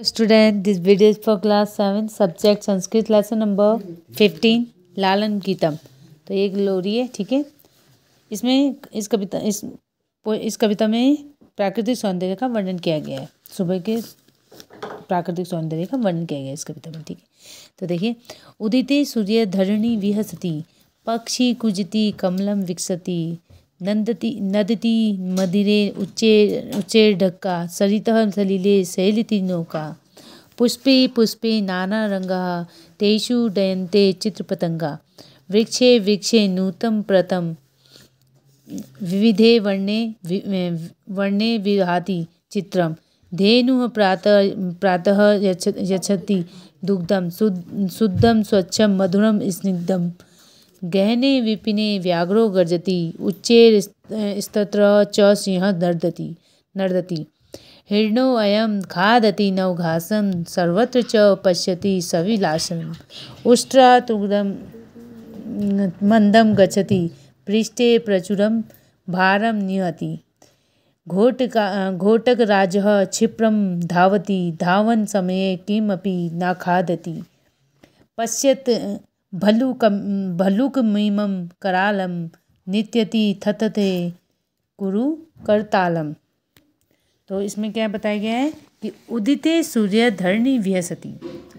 student this this video is for class 7 subject Sanskrit lesson number लालन गीतम तो ये लोरी है ठीक है इसमें इस कविता इस इस कविता में प्राकृतिक सौंदर्य का वर्णन किया गया है सुबह के प्राकृतिक सौंदर्य का वर्णन किया गया है इस कविता में ठीक है तो देखिए उदिते सूर्य धरणी विहसती पक्षी कुजती कमलम विकसती नंदती नदती मदिरे उच्चे उच्चे ढक्का सरित सलिले शैलिति नौका पुष्पे पुष्पे रंग तेषु डयंते चित्रपतंगा वृक्षे वृक्षे नूतम प्रतम विविधे वर्णे वि, वर्णे विहाति चित्रम धेनु प्रातः प्रातः यच्छ दुग्धम शुद्ध शुद्धम स्वच्छम मधुरम स्निग्धम गहने विपिने व्याघ्रो गर्जति उच्चेर स्तत्र च सिंह नर्दति नर्दति अयम खादति घासन सर्वत्र च पश्यति सविलासम् उष्ट्रा उग्रं मंदम गच्छति पृष्ठे प्रचुरम भारम निहति घोटका क्षिप्रम धावती धावन समय किमपि न खादति पश्यत भलुक भलुकमिमं करालम नित्यति थतते कुरु करतालम तो इसमें क्या बताया गया है कि उदिते सूर्य धरणी व्यसती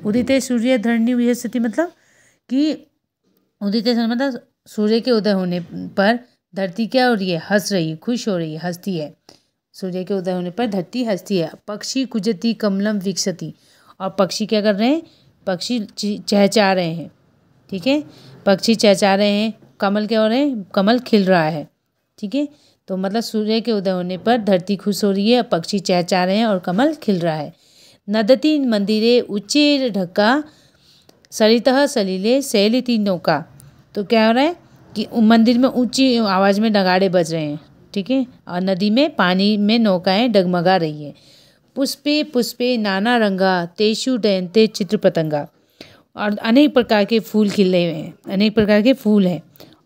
उदिते सूर्य धरणी व्यसती मतलब कि उदित मतलब सूर्य के उदय होने पर धरती क्या हो रही है हंस रही है खुश हो रही है हंसती है सूर्य के उदय होने पर धरती हंसती है पक्षी कुजती कमलम विकसती और पक्षी क्या कर रहे हैं पक्षी चहचा रहे हैं ठीक है पक्षी चहचा रहे हैं कमल क्या हो रहे हैं कमल खिल रहा है ठीक है तो मतलब सूर्य के उदय होने पर धरती खुश हो रही है पक्षी चहचा रहे हैं और कमल खिल रहा है नदती मंदिरे उच्चे ढक्का सलित सलीले सैलती नौका तो क्या हो रहा है कि मंदिर में ऊंची आवाज़ में नगाड़े बज रहे हैं ठीक है और नदी में पानी में नौकाएं डगमगा रही है पुष्पे पुष्पे नाना रंगा तेसु डयनते चित्र पतंगा और अनेक प्रकार के फूल खिले हुए हैं अनेक प्रकार के फूल हैं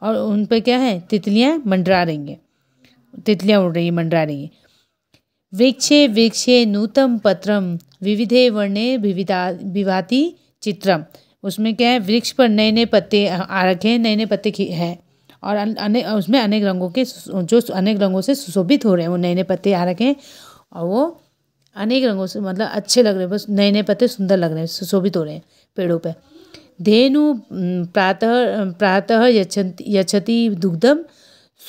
और उन पर क्या है तितलियाँ मंडरा रही हैं तितलियाँ उड़ रही मंडरा रही हैं वृक्षे वृक्षे नूतम पत्रम विविधे वर्णे विविधा विभाति चित्रम उसमें क्या है वृक्ष पर नए नए पत्ते आ रखे हैं नए नए पत्ते हैं और अनेक उसमें अनेक रंगों के जो अनेक रंगों से सुशोभित हो रहे हैं वो नए नए पत्ते आ रखे हैं और वो अनेक रंगों से मतलब अच्छे लग रहे हैं बस नए नए पत्ते सुंदर लग रहे हैं सुशोभित हो रहे हैं पेड़ों पर धेनु प्रातः प्रातः यछति दुग्धम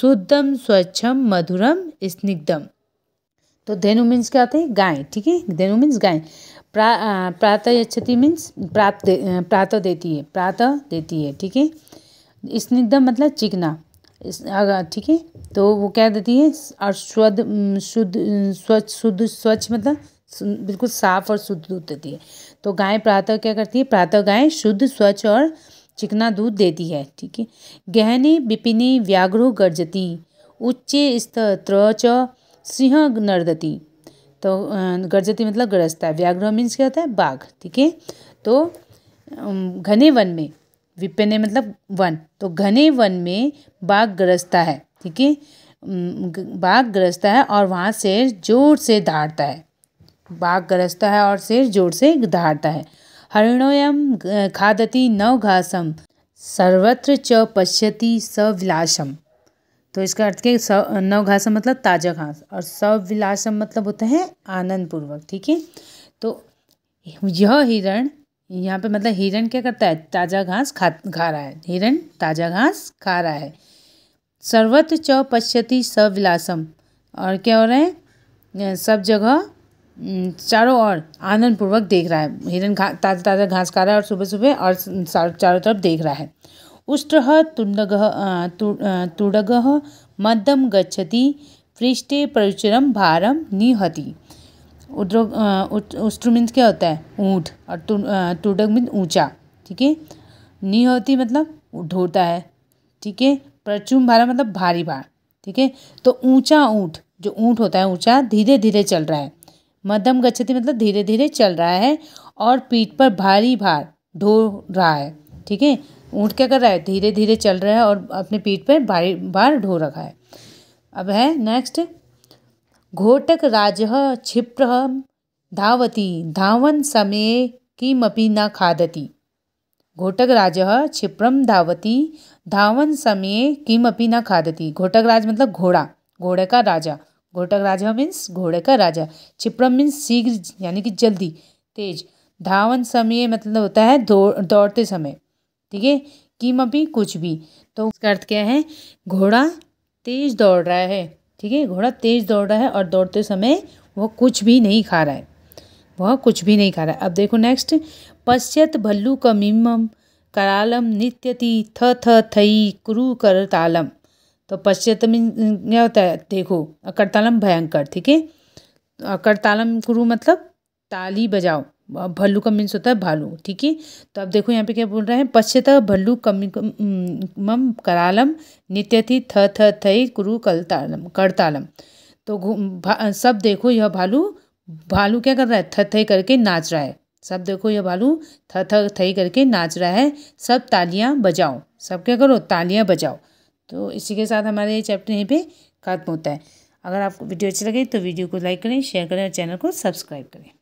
शुद्धम स्वच्छम मधुरम स्निग्धम तो धेनु मीन्स क्या होते हैं गाय ठीक है धेनु मीन्स गाय प्रातः यछति मीन्स प्राप्त प्रातः देती है प्रातः देती है ठीक है स्निग्धम मतलब चिकना ठीक है तो वो क्या देती है और शुद्ध शुद्ध स्वच्छ शुद्ध स्वच्छ मतलब बिल्कुल साफ और शुद्ध दूध देती है तो गाय प्रातः क्या करती है प्रातः गाय शुद्ध स्वच्छ और चिकना दूध देती है ठीक है गहने विपिने व्याघ्रो गर्जती उच्च त्र च सिंह नर्दती तो गर्जती मतलब गरजता है व्याघ्र मीन्स क्या होता है बाघ ठीक है तो घने वन में विपिन मतलब वन तो घने वन में बाघ गरजता है ठीक है बाघ गरजता है और वहाँ से जोर से धाड़ता है बाघ गरजता है और सिर जोर से दहाड़ता है हरिणोयम खादती नव घासम सर्वत्र च पश्यति सविलासम तो इसका अर्थ के नव घासम मतलब ताज़ा घास और सविलासम मतलब हैं आनंद आनंदपूर्वक ठीक है तो यह हिरण यहाँ पे मतलब हिरण क्या करता है ताज़ा घास खा खा रहा है हिरण ताज़ा घास खा रहा है सर्वत्र च पश्यति सविलासम और क्या हो रहा है सब जगह चारों ओर आनंद पूर्वक देख रहा है हिरन घा ताज़ा ताज़ा घास खा रहा है और सुबह सुबह और चारों तरफ देख रहा है उष्ट्रह तुंडग तुड़ग मध्यम गच्छति पृष्ठे प्रचुरम भारम निहति उद्रोग उष्ट्र मीन्स क्या होता है ऊँट और तुडग मीन्स ऊँचा ठीक है निहति मतलब ढोता है ठीक है प्रचुम भारम मतलब भारी भार ठीक है तो ऊँचा ऊँट जो ऊँट होता है ऊँचा धीरे धीरे चल रहा है मध्यम गच्छति मतलब धीरे धीरे चल रहा है और पीठ पर भारी भार ढो रहा है ठीक है ऊँट क्या कर रहा है धीरे धीरे चल रहा है और अपने पीठ पर भारी भार ढो रखा है अब है नेक्स्ट घोटक राज क्षिप्र धावती धावन समय किमपी न घोटक राज क्षिप्रम धावती धावन समय किमपी न खादती घोटक राज मतलब घोड़ा घोड़े का राजा घोटक राजा मीन्स घोड़े का राजा छिप्रम मीन्स शीघ्र यानी कि जल्दी तेज धावन समय मतलब होता है दौड़ दौड़ते समय ठीक है किम अभी कुछ भी तो उसका अर्थ क्या है घोड़ा तेज दौड़ रहा है ठीक है घोड़ा तेज दौड़ रहा है और दौड़ते समय वह कुछ भी नहीं खा रहा है वह कुछ भी नहीं खा रहा है अब देखो नेक्स्ट पश्चात भल्लू कमिम करालम नित्यति थ थ थई क्रू कर तालम तो पश्चातम क्या होता है देखो अकड़तालम भयंकर ठीक है अकड़तालम कुरु मतलब ताली बजाओ भल्लू का मीन्स होता है भालू ठीक है तो अब देखो यहाँ पे क्या बोल रहे हैं पश्चिम भल्लू कमी मम करालम नित्यति थ थ थई कुरु कलतालम करतालम तो सब देखो यह भालू भालू क्या कर रहा है थ थई करके नाच रहा है सब देखो यह भालू थ थ थई करके नाच रहा है सब तालियाँ बजाओ सब क्या करो तालियाँ बजाओ तो इसी के साथ हमारे ये चैप्टर यहीं पे खत्म होता है अगर आपको वीडियो अच्छी लगे तो वीडियो को लाइक करें शेयर करें और चैनल को सब्सक्राइब करें